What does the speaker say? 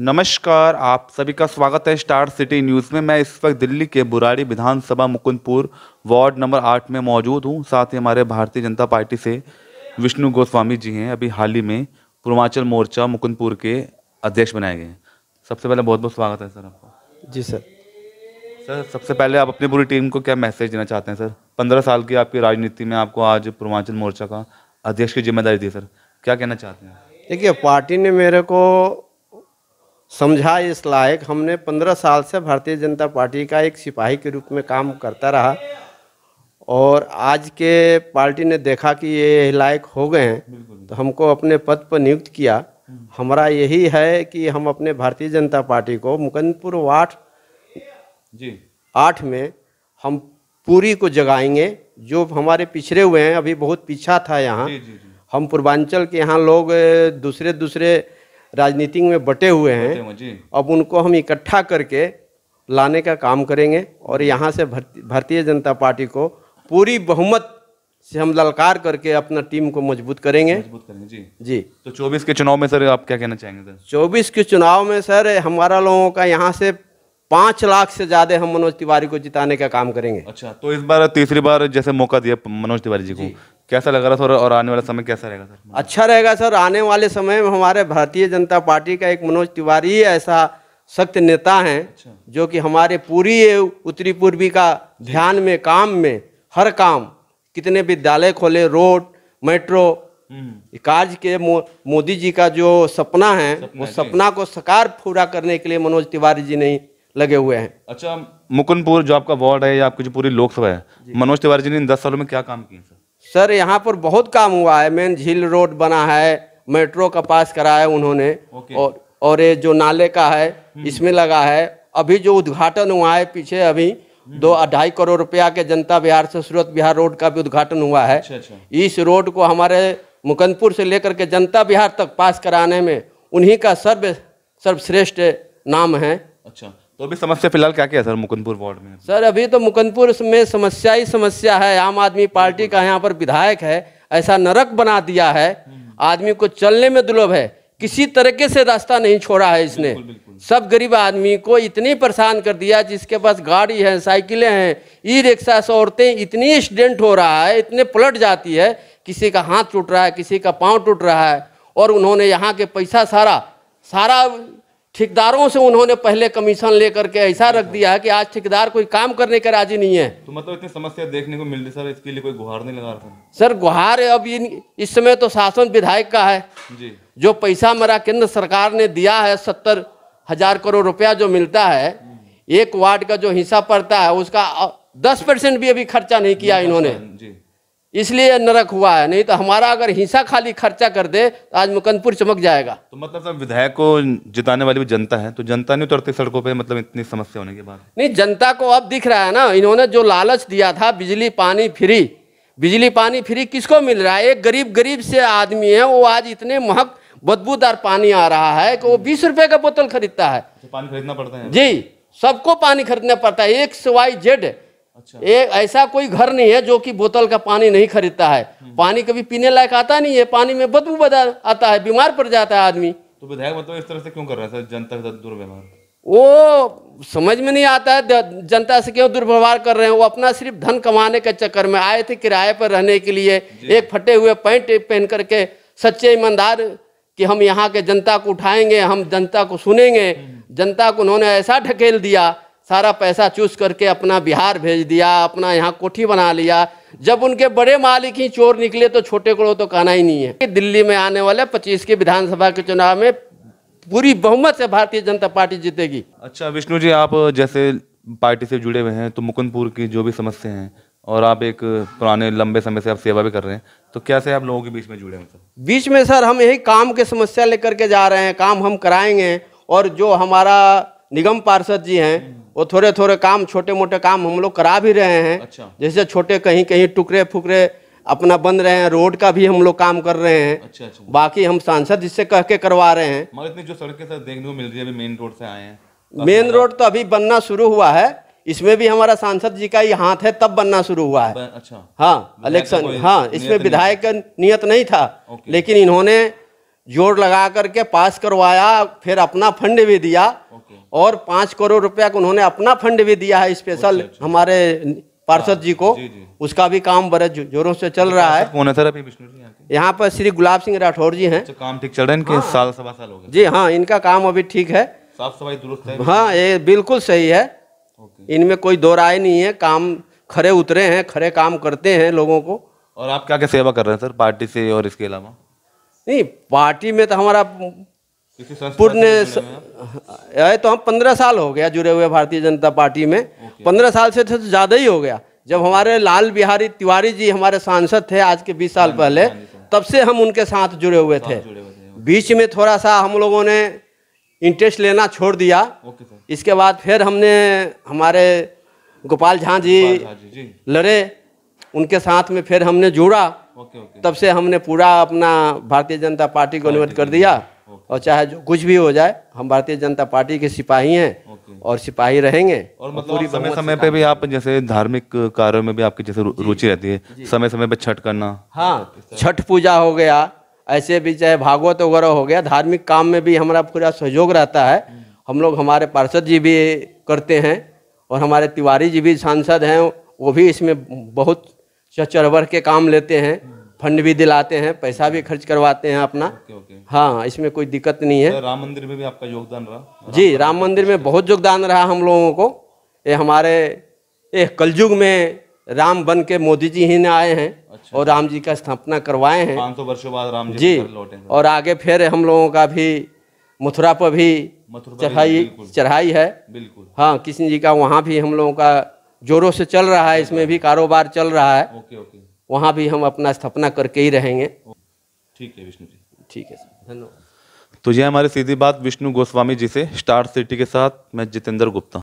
नमस्कार आप सभी का स्वागत है स्टार सिटी न्यूज़ में मैं इस वक्त दिल्ली के बुराड़ी विधानसभा मुकुंदपुर वार्ड नंबर आठ में मौजूद हूं साथ ही हमारे भारतीय जनता पार्टी से विष्णु गोस्वामी जी हैं अभी हाल ही में पूर्वांचल मोर्चा मुकुंदपुर के अध्यक्ष बनाए गए हैं सबसे पहले बहुत बहुत स्वागत है सर आपका जी सर सर सबसे पहले आप अपनी पूरी टीम को क्या मैसेज देना चाहते हैं सर पंद्रह साल की आपकी राजनीति में आपको आज पूर्वांचल मोर्चा का अध्यक्ष की जिम्मेदारी दी सर क्या कहना चाहते हैं देखिए पार्टी ने मेरे को समझा इस लायक हमने पंद्रह साल से भारतीय जनता पार्टी का एक सिपाही के रूप में काम करता रहा और आज के पार्टी ने देखा कि ये लायक हो गए हैं तो हमको अपने पद पर नियुक्त किया हमारा यही है कि हम अपने भारतीय जनता पार्टी को मुकंदपुर वाट जी आठ में हम पूरी को जगाएंगे जो हमारे पिछड़े हुए हैं अभी बहुत पीछा था यहाँ हम पूर्वांचल के यहाँ लोग दूसरे दूसरे राजनीति में बटे हुए हैं अब उनको हम इकट्ठा करके लाने का काम करेंगे और यहाँ से भारतीय जनता पार्टी को पूरी बहुमत से हम ललकार करके अपना टीम को मजबूत करेंगे मजबूत करेंगे जी जी तो 24 के चुनाव में सर आप क्या कहना चाहेंगे सर 24 के चुनाव में सर हमारा लोगों का यहाँ से पाँच लाख से ज्यादा हम मनोज तिवारी को जिताने का काम करेंगे अच्छा तो इस बार तीसरी बार जैसे मौका दिया मनोज तिवारी जी को कैसा लग रहा सर और आने वाला समय कैसा रहेगा सर अच्छा रहेगा सर आने वाले समय में हमारे भारतीय जनता पार्टी का एक मनोज तिवारी ऐसा सख्त नेता है अच्छा। जो कि हमारे पूरी उत्तरी पूर्वी का ध्यान में काम में हर काम कितने विद्यालय खोले रोड मेट्रो हम्म। कार्य के मो, मोदी जी का जो सपना है सपना उस सपना को साकार पूरा करने के लिए मनोज तिवारी जी नहीं लगे हुए हैं अच्छा मुकुंदपुर जो आपका वार्ड है या आपकी जो पूरी लोकसभा है मनोज तिवारी जी ने इन दस सालों में क्या काम किया सर यहाँ पर बहुत काम हुआ है मेन झील रोड बना है मेट्रो का पास कराया उन्होंने और और ये जो नाले का है हम्म। इसमें लगा है अभी जो उद्घाटन हुआ है पीछे अभी हम्म। दो अढ़ाई करोड़ रुपया के जनता बिहार से सूरत बिहार रोड का भी उद्घाटन हुआ है अच्छा, अच्छा। इस रोड को हमारे मुकंदपुर से लेकर के जनता बिहार तक पास कराने में उन्हीं का सर्व सर्वश्रेष्ठ नाम है अच्छा तो अभी समस्या फिलहाल क्या क्या है सर मुकुंदपुर वार्ड में सर अभी तो मुकुंदपुर में समस्या ही समस्या है आम आदमी पार्टी का यहाँ पर विधायक है ऐसा नरक बना दिया है आदमी को चलने में दुर्लभ है किसी तरीके से रास्ता नहीं छोड़ा है इसने बिल्कुल, बिल्कुल। सब गरीब आदमी को इतनी परेशान कर दिया जिसके पास गाड़ी है साइकिलें हैं ई रिक्शा से औरतें इतनी एक्सीडेंट हो रहा है इतने पलट जाती है किसी का हाथ टूट रहा है किसी का पांव टूट रहा है और उन्होंने यहाँ के पैसा सारा सारा ठेकेदारों से उन्होंने पहले कमीशन लेकर के ऐसा रख दिया है कि आज ठेकेदार कोई काम करने के राजी नहीं है तो मतलब इतनी समस्या देखने को मिल रही सर इसके लिए कोई गुहार नहीं लगा रहा सर गुहार अब इन इस समय तो शासन विधायक का है जी जो पैसा मरा केंद्र सरकार ने दिया है सत्तर हजार करोड़ रुपया जो मिलता है हम्म। एक वार्ड का जो हिस्सा पड़ता है उसका दस परसेंट भी अभी खर्चा नहीं किया इन्होंने इसलिए नरक हुआ है नहीं तो हमारा अगर हिंसा खाली खर्चा कर दे तो आज मुकंदपुर चमक जाएगा तो मतलब सब विधायक को जिताने वाली भी जनता है तो जनता नहीं उतरती सड़कों पे मतलब इतनी समस्या होने के बाद नहीं जनता को अब दिख रहा है ना इन्होंने जो लालच दिया था बिजली पानी फ्री बिजली पानी फ्री किसको मिल रहा है एक गरीब गरीब से आदमी है वो आज इतने महक बदबूदार पानी आ रहा है कि वो बीस रुपए का बोतल खरीदता है अच्छा, पानी खरीदना पड़ता है जी सबको पानी खरीदना पड़ता है एक सवाई जेड अच्छा। एक ऐसा कोई घर नहीं है जो कि बोतल का पानी नहीं खरीदता है हम्म। पानी कभी पीने लायक आता नहीं है पानी में बदबू बदा आता है बीमार पड़ जाता है आदमी तो विधायक मतलब इस तरह से क्यों कर रहा है जनता के साथ दुर्व्यवहार वो समझ में नहीं आता है जनता से क्यों दुर्व्यवहार कर रहे हैं वो अपना सिर्फ धन कमाने के चक्कर में आए थे किराए पर रहने के लिए एक फटे हुए पैंट पहन करके सच्चे ईमानदार कि हम यहाँ के जनता को उठाएंगे हम जनता को सुनेंगे हम्म। जनता को उन्होंने ऐसा ढकेल दिया सारा पैसा चूस करके अपना बिहार भेज दिया अपना यहाँ कोठी बना लिया जब उनके बड़े मालिक ही चोर निकले तो छोटे को तो कहना ही नहीं है दिल्ली में आने वाले पच्चीस के विधानसभा के चुनाव में पूरी बहुमत से भारतीय जनता पार्टी जीतेगी अच्छा विष्णु जी आप जैसे पार्टी से जुड़े हुए हैं तो मुकुंदपुर की जो भी समस्या हैं और आप एक पुराने लंबे समय से आप सेवा भी कर रहे हैं तो कैसे आप लोगों के बीच में जुड़े हैं सर बीच में सर हम यही काम के समस्या लेकर के जा रहे हैं काम हम कराएंगे और जो हमारा निगम पार्षद जी हैं हम्म। वो थोड़े थोड़े काम छोटे मोटे काम हम लोग करा भी रहे हैं अच्छा। जैसे छोटे कहीं कहीं टुकड़े फुकरे अपना बन रहे हैं रोड का भी हम लोग काम कर रहे हैं अच्छा, अच्छा। बाकी हम सांसद जिससे कह के करवा रहे हैं मगर इतनी जो सड़कें सर देखने को मिल रही है मेन रोड से आए हैं मेन रोड तो अभी बनना शुरू हुआ है इसमें भी हमारा सांसद जी का ही हाथ है तब बनना शुरू हुआ है अच्छा हाँ इलेक्शन हाँ इसमें विधायक का नियत नहीं था लेकिन इन्होंने जोर लगा करके पास करवाया फिर अपना फंड भी दिया और पाँच करोड़ रुपया उन्होंने अपना फंड भी दिया है स्पेशल अच्छा, अच्छा। हमारे पार्षद जी को हाँ, जी, जी। उसका भी काम बड़े जोरों से चल रहा है कौन सर अभी यहाँ पर श्री गुलाब सिंह राठौर जी हैं अच्छा, काम ठीक चल रहा है इनके हाँ। साल सवा साल हो गए जी हाँ इनका काम अभी ठीक है साफ सफाई दुरुस्त है हाँ ये बिल्कुल सही है इनमें कोई दो राय नहीं है काम खड़े उतरे हैं खड़े काम करते हैं लोगों को और आप क्या क्या सेवा कर रहे हैं सर पार्टी से और इसके अलावा नहीं पार्टी में तो हमारा पूर्ण तो हम पंद्रह साल हो गया जुड़े हुए भारतीय जनता पार्टी में पंद्रह साल से तो ज़्यादा ही हो गया जब हमारे लाल बिहारी तिवारी जी हमारे सांसद थे आज के बीस साल हाँ पहले हाँ हाँ तब से हम उनके साथ जुड़े हुए थे बीच में थोड़ा सा हम लोगों ने इंटरेस्ट लेना छोड़ दिया इसके बाद फिर हमने हमारे गोपाल झा जी लड़े उनके साथ में फिर हमने जुड़ा तब से हमने पूरा अपना भारतीय जनता पार्टी को अनुमत कर दिया और चाहे जो कुछ भी हो जाए हम भारतीय जनता पार्टी के सिपाही हैं और सिपाही रहेंगे और मतलब पूरी समय समय पे भी आप जैसे धार्मिक कार्यों में भी आपकी जैसे रुचि रहती है समय समय पे छठ करना हाँ छठ पूजा हो गया ऐसे भी चाहे भागवत वगैरह हो गया धार्मिक काम में भी हमारा पूरा सहयोग रहता है हम्म। हम लोग हमारे पार्षद जी भी करते हैं और हमारे तिवारी जी भी सांसद हैं वो भी इसमें बहुत चढ़ के काम लेते हैं हम्म। फंड भी दिलाते हैं पैसा भी खर्च करवाते हैं अपना ओके, ओके। हाँ इसमें कोई दिक्कत नहीं है राम मंदिर में भी आपका योगदान रहा जी राम मंदिर में बहुत योगदान रहा हम लोगों को ये हमारे ये कलयुग में राम बन के मोदी जी ही ने आए हैं अच्छा। और राम जी का स्थापना करवाए हैं पाँच सौ वर्षो बाद राम जी, जी लौटे और आगे फिर हम लोगों का भी मथुरा पर भी चढ़ाई चढ़ाई है बिल्कुल हाँ कृष्ण जी का वहाँ भी हम लोगों का जोरों से चल रहा है इसमें भी कारोबार चल रहा है ओके ओके वहाँ भी हम अपना स्थापना करके ही रहेंगे ठीक है विष्णु जी ठीक है सर धन्यवाद तो ये हमारी सीधी बात विष्णु गोस्वामी जी से स्टार सिटी के साथ मैं जितेंद्र गुप्ता